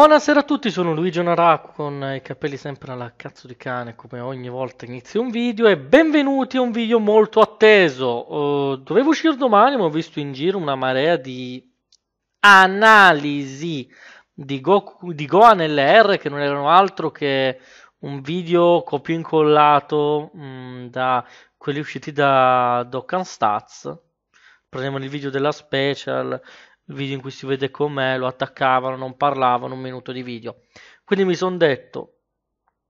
Buonasera a tutti, sono Luigi Onaraku con i capelli sempre alla cazzo di cane come ogni volta inizio un video e benvenuti a un video molto atteso. Uh, dovevo uscire domani ma ho visto in giro una marea di analisi di, Goku, di Gohan LR che non erano altro che un video copio incollato mm, da quelli usciti da Dokkan Stats. Prendiamo il video della special il video in cui si vede com'è, lo attaccavano, non parlavano, un minuto di video. Quindi mi sono detto,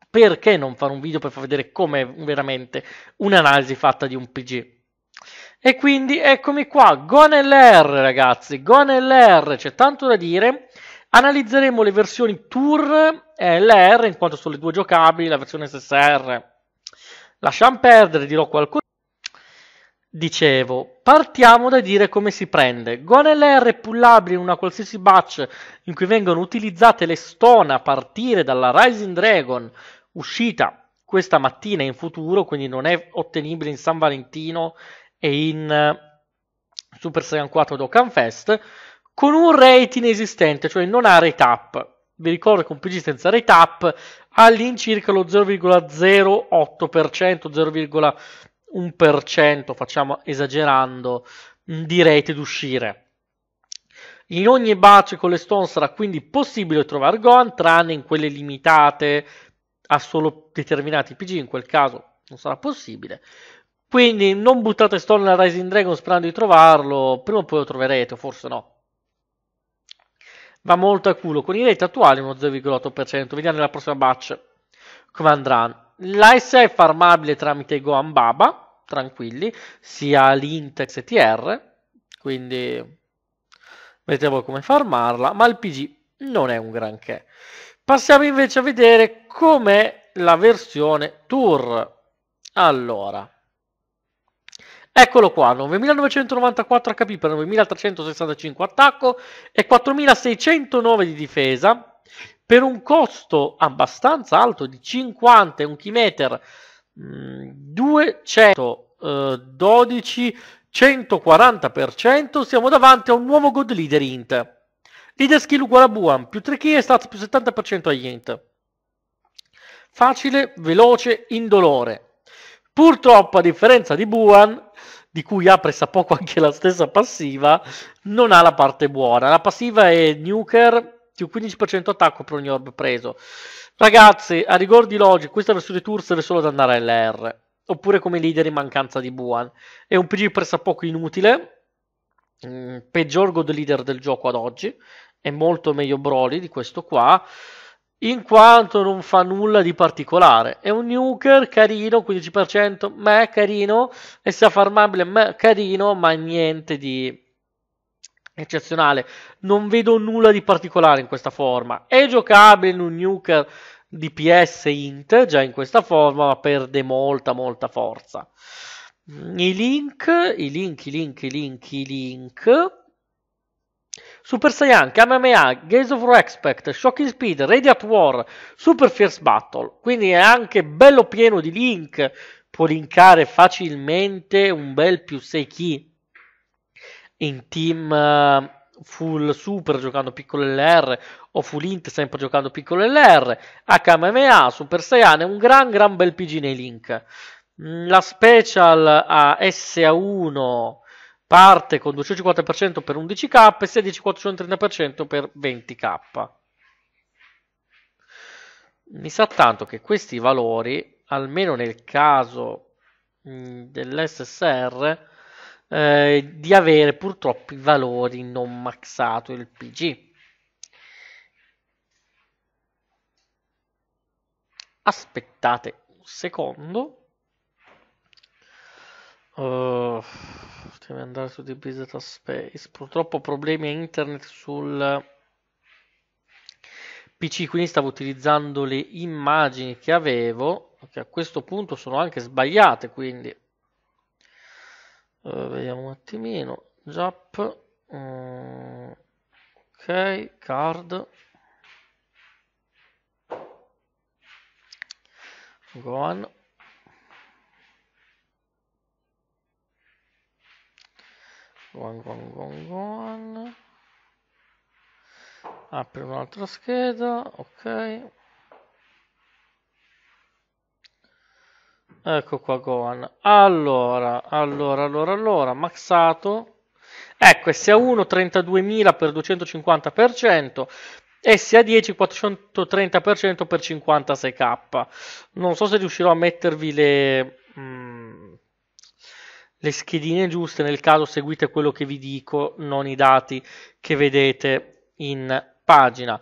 perché non fare un video per far vedere com'è veramente un'analisi fatta di un PG? E quindi eccomi qua, GoNLR ragazzi, GoNLR, c'è tanto da dire. Analizzeremo le versioni Tour e LR, in quanto sono le due giocabili, la versione SSR. Lasciamo perdere, dirò qualcosa. Dicevo, partiamo da dire come si prende. GoNLR è pullabile in una qualsiasi batch in cui vengono utilizzate le stone a partire dalla Rising Dragon uscita questa mattina e in futuro, quindi non è ottenibile in San Valentino e in eh, Super Saiyan 4 Dokkan Fest, con un rate inesistente, cioè non ha rate up. Vi ricordo che un PG senza rate up all'incirca lo 0,08%, 0, un per cento, facciamo esagerando, mm, di rete d'uscire. In ogni batch con le stone sarà quindi possibile trovare Gohan, tranne in quelle limitate a solo determinati PG, in quel caso non sarà possibile. Quindi non buttate stone alla Rising Dragon sperando di trovarlo, prima o poi lo troverete, forse no. Va molto a culo, con i rate attuali uno 0,8%, vediamo nella prossima batch come andranno l'AS è farmabile tramite Gohan Baba, tranquilli, sia l'Intex TR, quindi vedremo come farmarla, ma il PG non è un granché. Passiamo invece a vedere com'è la versione Tour. Allora, Eccolo qua, 9994 HP per 9365 attacco e 4609 di difesa, per un costo abbastanza alto di 50 un chimeter 212 140% siamo davanti a un nuovo god leader int leader skill uguale a buan più 3 key e stats più 70% agli int facile veloce indolore purtroppo a differenza di buan di cui ha sa poco anche la stessa passiva non ha la parte buona la passiva è nuker un 15% attacco per ogni orb preso. Ragazzi, a rigor di logica, questa versione tour serve solo ad andare all'R, oppure come leader in mancanza di Buan. È un PG pressappoco inutile, mh, mm, peggior god leader del gioco ad oggi, è molto meglio Broly di questo qua, in quanto non fa nulla di particolare. È un nuker carino, 15%, ma è carino, e sia farmabile, ma carino, ma niente di eccezionale. Non vedo nulla di particolare in questa forma. È giocabile in un nuker DPS int già in questa forma, ma perde molta molta forza. Mm, I link, i link, i link, i link, i link. Super Saiyan, Kamehameha, Gaze of Respect, Shocking Speed, Radiant War, Super Fierce Battle. Quindi è anche bello pieno di link. Può linkare facilmente un bel più 6 key in team eh, full super giocando piccolo LR o full int sempre giocando piccolo LR, HMMA, Super Saiyan è un gran gran bel PG nei link. Mm, la special a SA1 parte con 250% per 11k e 16430% per 20k. Mi sa tanto che questi valori, almeno nel caso mm, dell'SSR, eh, di avere purtroppo i valori non maxato il PG. Aspettate un secondo. Uh, deve andare su di Data Space. Purtroppo problemi a internet sul PC, quindi stavo utilizzando le immagini che avevo, che a questo punto sono anche sbagliate, quindi Uh, vediamo un attimino. Jap. Uh, mm, ok, card. Go on. Go on, go on, go on, go on. Apri un'altra scheda, ok. Ecco qua Gohan. Allora, allora, allora, allora, maxato. Ecco, SA1 32.000 per 250% SA10 430% per 56k. Non so se riuscirò a mettervi le, mh, mm, le schedine giuste, nel caso seguite quello che vi dico, non i dati che vedete in pagina.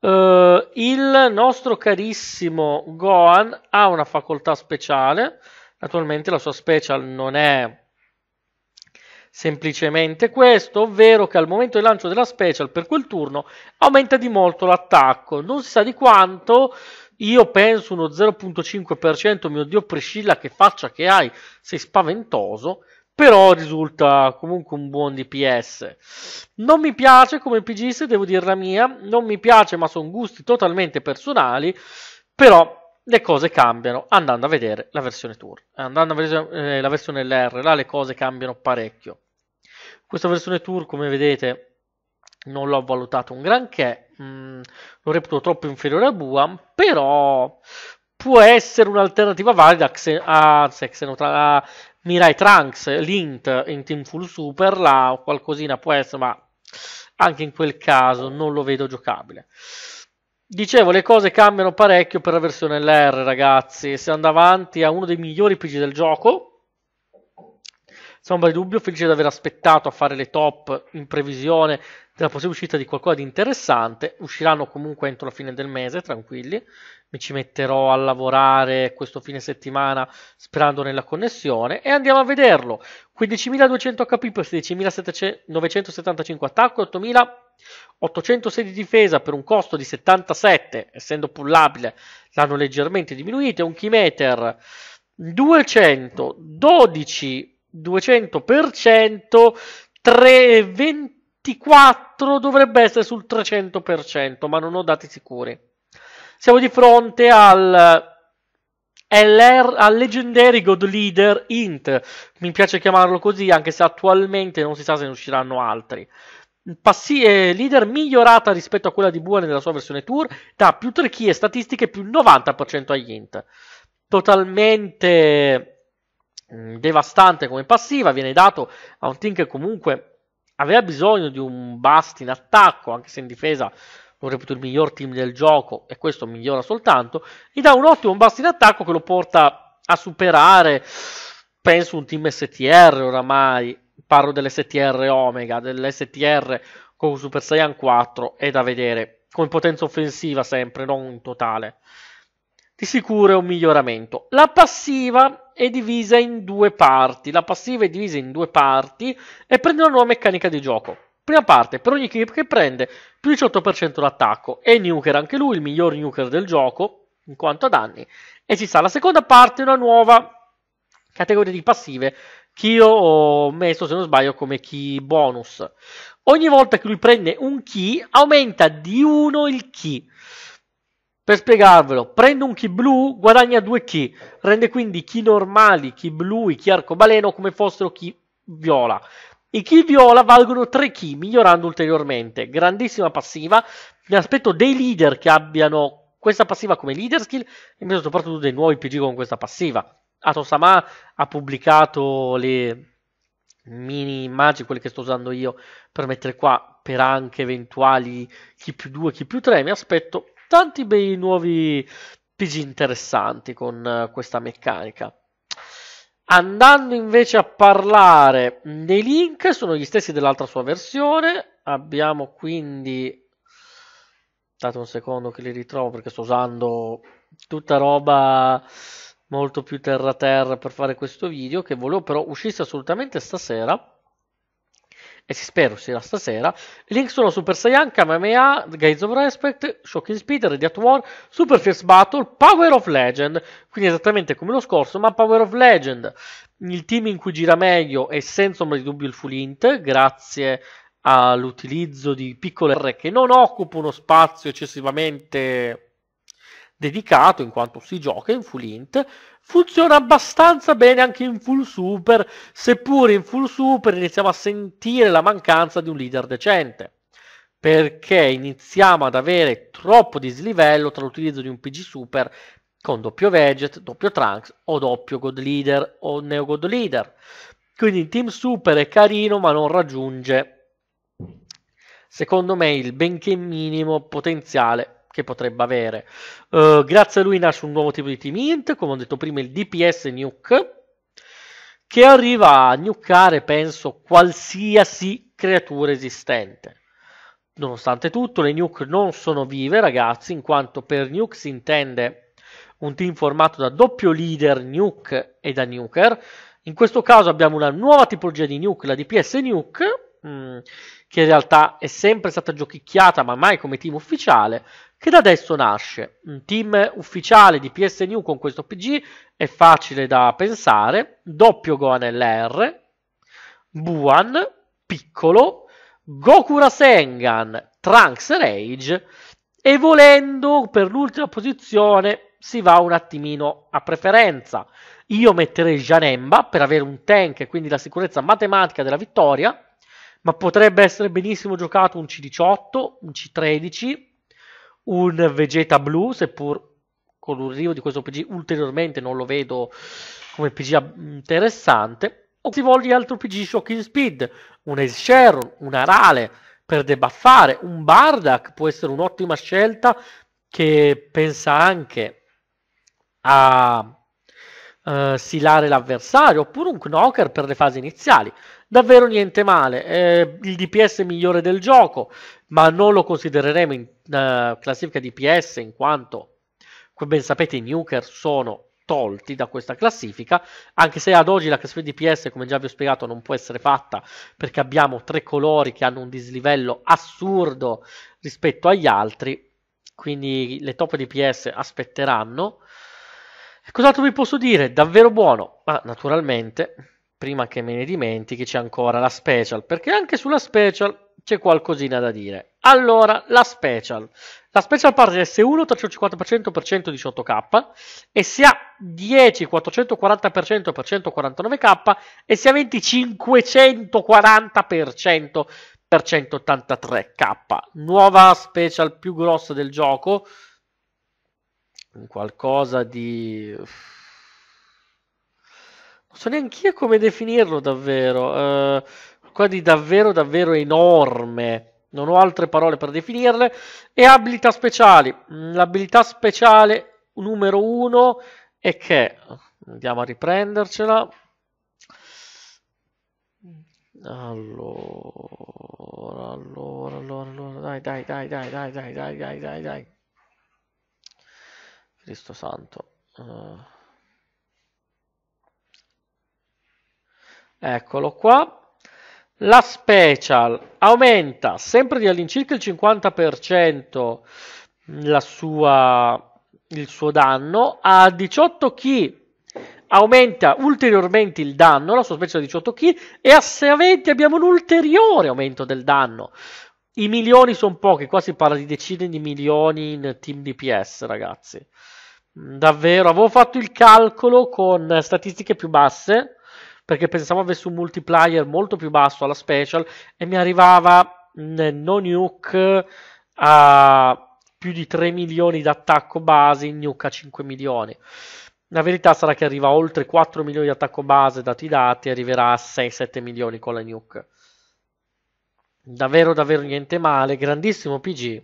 Uh, il nostro carissimo Gohan ha una facoltà speciale, naturalmente la sua special non è semplicemente questo, ovvero che al momento del lancio della special per quel turno aumenta di molto l'attacco, non si sa di quanto, io penso uno 0.5%, mio Dio Priscilla che faccia che hai, sei spaventoso, però risulta comunque un buon DPS. Non mi piace come PGS, devo dire la mia, non mi piace, ma sono gusti totalmente personali, però le cose cambiano andando a vedere la versione Tour, andando a vedere eh, la versione LR, là le cose cambiano parecchio. Questa versione Tour, come vedete, non l'ho valutato un granché, mm, lo reputo troppo inferiore a Buam, però può essere un'alternativa valida a, Xen- a, a, Mirai Trunks, l'Int in Team Full Super, la qualcosina può essere, ma anche in quel caso non lo vedo giocabile. Dicevo, le cose cambiano parecchio per la versione LR, ragazzi. Si andava avanti a uno dei migliori PG del gioco. sembra di dubbio, felice di aver aspettato a fare le top in previsione della possibile uscita di qualcosa di interessante. Usciranno comunque entro la fine del mese, tranquilli. Mi ci metterò a lavorare questo fine settimana sperando nella connessione e andiamo a vederlo. 15.200 HP per 16.975 attacco e 8.806 di difesa per un costo di 77, essendo pullabile l'hanno leggermente diminuito. Un keymeter 200, 12, 200%, 3, 20 24 dovrebbe essere sul 300%, ma non ho dati sicuri. Siamo di fronte al, LR, al Legendary God Leader Int, mi piace chiamarlo così, anche se attualmente non si sa se ne usciranno altri. Passi- eh, leader migliorata rispetto a quella di Buone nella sua versione tour, da più 3 key e statistiche più 90% agli int. Totalmente mm, devastante come passiva, viene dato a un team che comunque aveva bisogno di un bust in attacco, anche se in difesa lo reputo il miglior team del gioco e questo migliora soltanto, gli dà un ottimo bust in attacco che lo porta a superare, penso, un team STR oramai, parlo dell'STR Omega, dell'STR con Super Saiyan 4, è da vedere, come potenza offensiva sempre, non in totale. Di sicuro è un miglioramento. La passiva è divisa in due parti, la passiva è divisa in due parti e prende una nuova meccanica di gioco. Prima parte, per ogni clip che prende, più 18% l'attacco. e nuker anche lui, il miglior nuker del gioco in quanto a danni. E ci sta la seconda parte, è una nuova categoria di passive che io ho messo, se non sbaglio, come key bonus. Ogni volta che lui prende un key, aumenta di uno il key. Per spiegarvelo, prendo un key blu, guadagna due key, rende quindi chi normali, chi blu, i key arcobaleno come fossero chi viola. I key viola valgono 3 key, migliorando ulteriormente. Grandissima passiva, mi aspetto dei leader che abbiano questa passiva come leader skill e mi aspetto soprattutto dei nuovi PG con questa passiva. Atosama ha pubblicato le mini immagini, quelle che sto usando io per mettere qua per anche eventuali chi più 2, chi più 3, mi aspetto tanti bei nuovi PG interessanti con eh, questa meccanica. Andando invece a parlare dei link, sono gli stessi dell'altra sua versione. Abbiamo quindi. Date un secondo che li ritrovo perché sto usando tutta roba molto più terra terra per fare questo video. Che volevo però uscisse assolutamente stasera e si spero sia stasera. I link sono Super Saiyan, Kamehameha, Gaze of Respect, Shocking Speed, Radiant War, Super Fierce Battle, Power of Legend, quindi esattamente come lo scorso, ma Power of Legend, il team in cui gira meglio è senza ombra di dubbio il Full Int, grazie all'utilizzo di piccole R che non occupano spazio eccessivamente dedicato in quanto si gioca in full int, funziona abbastanza bene anche in full super, seppure in full super iniziamo a sentire la mancanza di un leader decente perché iniziamo ad avere troppo dislivello tra l'utilizzo di un PG Super con doppio Veget, doppio Trunks o doppio God Leader o Neo God Leader. Quindi il Team Super è carino ma non raggiunge, secondo me, il benché minimo potenziale che potrebbe avere. Uh, grazie a lui nasce un nuovo tipo di team int, come ho detto prima il DPS Nuke, che arriva a nucare, penso, qualsiasi creatura esistente. Nonostante tutto, le nuke non sono vive, ragazzi, in quanto per nuke si intende un team formato da doppio leader nuke e da nuker. In questo caso abbiamo una nuova tipologia di nuke, la DPS nuke, mh, mm, che in realtà è sempre stata giochicchiata ma mai come team ufficiale, che da adesso nasce. Un team ufficiale di PS New con questo PG è facile da pensare, doppio Gohan LR, Buan, piccolo, Gokura Sengan, Trunks Rage e volendo per l'ultima posizione si va un attimino a preferenza. Io metterei Janemba per avere un tank e quindi la sicurezza matematica della vittoria ma potrebbe essere benissimo giocato un C18, un C13, un Vegeta blu, seppur con l'arrivo di questo PG ulteriormente non lo vedo come PG interessante, o si voglia altro PG Shocking Speed, un Ace Sharon, un Arale per debuffare, un Bardak può essere un'ottima scelta che pensa anche a eh, silare l'avversario, oppure un knocker per le fasi iniziali. Davvero niente male, è il DPS migliore del gioco, ma non lo considereremo in eh, classifica DPS in quanto, come ben sapete, i nuker sono tolti da questa classifica, anche se ad oggi la classifica DPS, come già vi ho spiegato, non può essere fatta perché abbiamo tre colori che hanno un dislivello assurdo rispetto agli altri, quindi le top DPS aspetteranno Cos'altro vi posso dire? Davvero buono, ma naturalmente, prima che me ne dimentichi, c'è ancora la special, perché anche sulla special c'è qualcosina da dire. Allora, la special. La special parte S1 350% per 118k e si ha 10 440% per 149k e se ha 20 540% per 183k. Nuova special più grossa del gioco qualcosa di... Non so neanche io come definirlo davvero, uh, eh, qualcosa di davvero davvero enorme, non ho altre parole per definirle, e abilità speciali. Mm, l'abilità speciale numero uno è che, andiamo a riprendercela, allora, allora, allora, allora, dai, dai, dai, dai, dai, dai, dai, dai, dai, dai. Cristo Santo. Uh. Eccolo qua. La special aumenta sempre di all'incirca il 50% la sua, il suo danno a 18 chi aumenta ulteriormente il danno, la sua special da 18 chi, e a 20 abbiamo un ulteriore aumento del danno. I milioni sono pochi, qua si parla di decine di milioni in team DPS, ragazzi. Mm, davvero, avevo fatto il calcolo con statistiche più basse, perché pensavo avesse un multiplier molto più basso alla special, e mi arrivava mm, no nuke a più di 3 milioni d'attacco base, in nuke a 5 milioni. La verità sarà che arriva a oltre 4 milioni di attacco base dati i dati, arriverà a 6-7 milioni con la nuke. Davvero, davvero niente male. Grandissimo PG.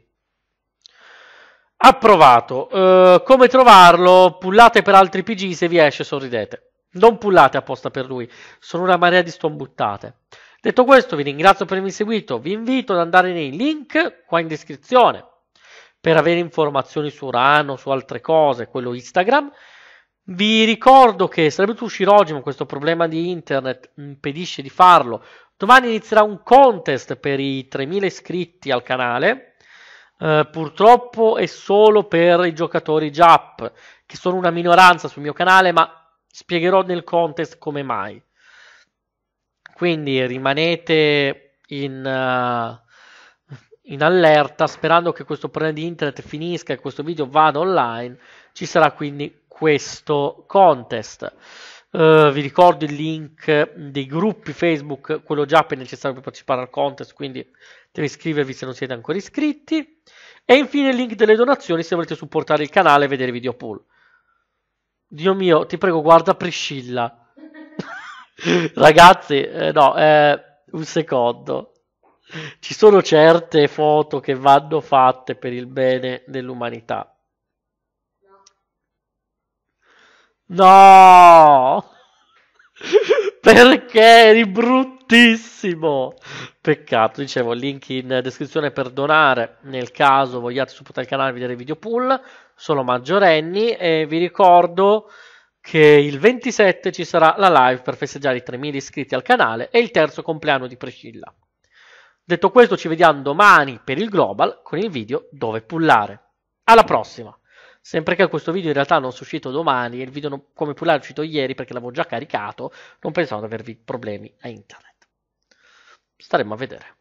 Approvato. Uh, come trovarlo? Pullate per altri PG, se vi esce sorridete. Non pullate apposta per lui, sono una marea di stombuttate. Detto questo, vi ringrazio per avermi seguito, vi invito ad andare nei link qua in descrizione per avere informazioni su Urano, su altre cose, quello Instagram. Vi ricordo che sarebbe uscire oggi, ma questo problema di internet impedisce di farlo. Domani inizierà un contest per i 3.000 iscritti al canale. Uh, purtroppo è solo per i giocatori Jap, che sono una minoranza sul mio canale, ma spiegherò nel contest come mai. Quindi rimanete in, uh, in allerta sperando che questo problema di internet finisca e questo video vada online. Ci sarà quindi questo contest. Eh, vi ricordo il link dei gruppi Facebook, quello già è necessario per partecipare al contest, quindi deve iscrivervi se non siete ancora iscritti. E infine il link delle donazioni se volete supportare il canale e vedere video pool. Dio mio, ti prego, guarda Priscilla. Ragazzi, eh, no, eh, un secondo. Ci sono certe foto che vanno fatte per il bene dell'umanità. No! Perché eri bruttissimo! Peccato, dicevo, link in descrizione per donare nel caso vogliate supportare il canale e vedere i video pool. Sono maggiorenni e vi ricordo che il 27 ci sarà la live per festeggiare i 3.000 iscritti al canale e il terzo compleanno di Priscilla. Detto questo, ci vediamo domani per il Global con il video dove pullare. Alla prossima! Sempre che questo video in realtà non sia uscito domani e il video non, come pure è uscito ieri perché l'avevo già caricato, non pensavo di avervi problemi a internet. Staremo a vedere.